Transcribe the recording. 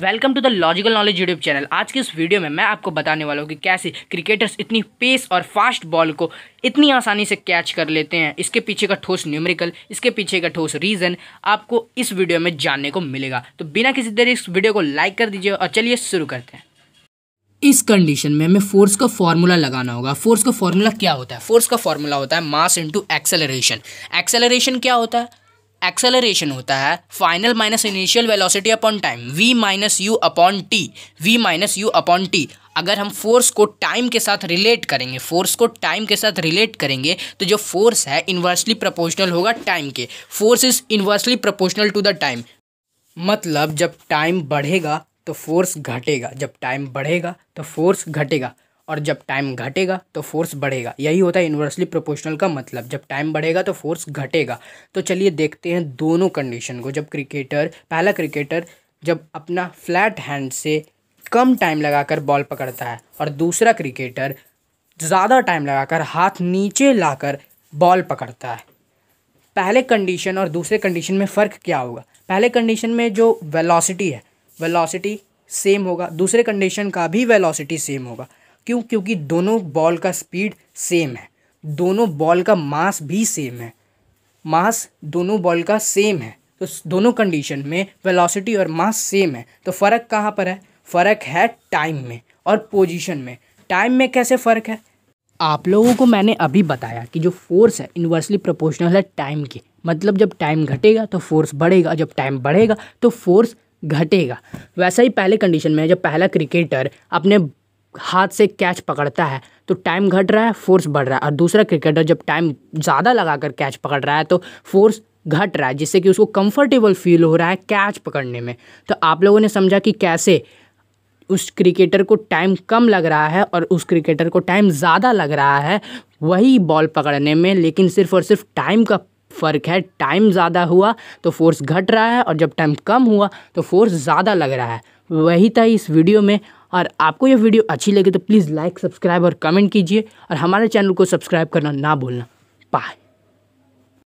welcome to the logical knowledge YouTube channel आज के इस वीडियो में मैं आपको बताने वाला हूँ कि कैसे क्रिकेटर्स इतनी पेस और फास्ट बॉल को इतनी आसानी से कैच कर लेते हैं इसके पीछे का ठोस न्यूमेरिकल इसके पीछे का ठोस रीज़न आपको इस वीडियो में जानने को मिलेगा तो बिना किसी देर इस वीडियो को लाइक कर दीजिए और चलिए शुरू करते हैं इस कंडीशन में हमें फोर्स का फॉर्मूला लगाना होगा फोर्स का फॉर्मूला क्या होता है फोर्स का फॉर्मूला होता है मास इंटू एक्सेलरेशन एक्सेलरेशन क्या होता है एक्सेलरेशन होता है final minus initial velocity upon time V minus U upon T V minus U upon T अगर हम फोर्स को टाइम के साथ रिलेट करेंगे फोर्स को टाइम के साथ रिलेट करेंगे तो जो फोर्स है इन्वर्सली प्रपोर्शनल होगा टाइम के force is inversely proportional to the time मतलब जब टाइम बढ़ेगा तो फोर्स घटेगा जब टाइम बढ़ेगा तो फोर्स घटेगा और जब टाइम घटेगा तो फोर्स बढ़ेगा यही होता है इन्वर्सली प्रोपोर्शनल का मतलब जब टाइम बढ़ेगा तो फोर्स घटेगा तो चलिए देखते हैं दोनों कंडीशन को जब क्रिकेटर पहला क्रिकेटर जब अपना फ्लैट हैंड से कम टाइम लगाकर बॉल पकड़ता है और दूसरा क्रिकेटर ज़्यादा टाइम लगाकर हाथ नीचे लाकर बॉल पकड़ता है पहले कंडीशन और दूसरे कंडीशन में फ़र्क क्या होगा पहले कंडीशन में जो वेलोसिटी है वेलोसिटी सेम होगा दूसरे कंडीशन का भी वेलोसिटी सेम होगा क्यों क्योंकि दोनों बॉल का स्पीड सेम है दोनों बॉल का मास भी सेम है मास दोनों बॉल का सेम है तो दोनों कंडीशन में वेलोसिटी और मास सेम है तो फ़र्क कहाँ पर है फ़र्क है टाइम में और पोजीशन में टाइम में कैसे फ़र्क है आप लोगों को मैंने अभी बताया कि जो फोर्स है इन्वर्सली प्रोपोर्शनल है टाइम की मतलब जब टाइम घटेगा तो फोर्स बढ़ेगा जब टाइम बढ़ेगा तो फोर्स घटेगा वैसा ही पहले कंडीशन में जब पहला क्रिकेटर अपने हाथ से कैच पकड़ता है तो टाइम घट रहा है फोर्स बढ़ रहा है और दूसरा क्रिकेटर जब टाइम ज़्यादा लगाकर कैच पकड़ रहा है तो फोर्स घट रहा है जिससे कि उसको कंफर्टेबल फील हो रहा है कैच पकड़ने में तो आप लोगों ने समझा कि कैसे उस क्रिकेटर को टाइम कम लग रहा है और उस क्रिकेटर को टाइम ज़्यादा लग रहा है वही बॉल पकड़ने में लेकिन सिर्फ और सिर्फ टाइम का फ़र्क है टाइम ज़्यादा हुआ तो फोर्स घट रहा है और जब टाइम कम हुआ तो फोर्स ज़्यादा लग रहा है वही था इस वीडियो में और आपको यह वीडियो अच्छी लगे तो प्लीज़ लाइक सब्सक्राइब और कमेंट कीजिए और हमारे चैनल को सब्सक्राइब करना ना भूलना बाय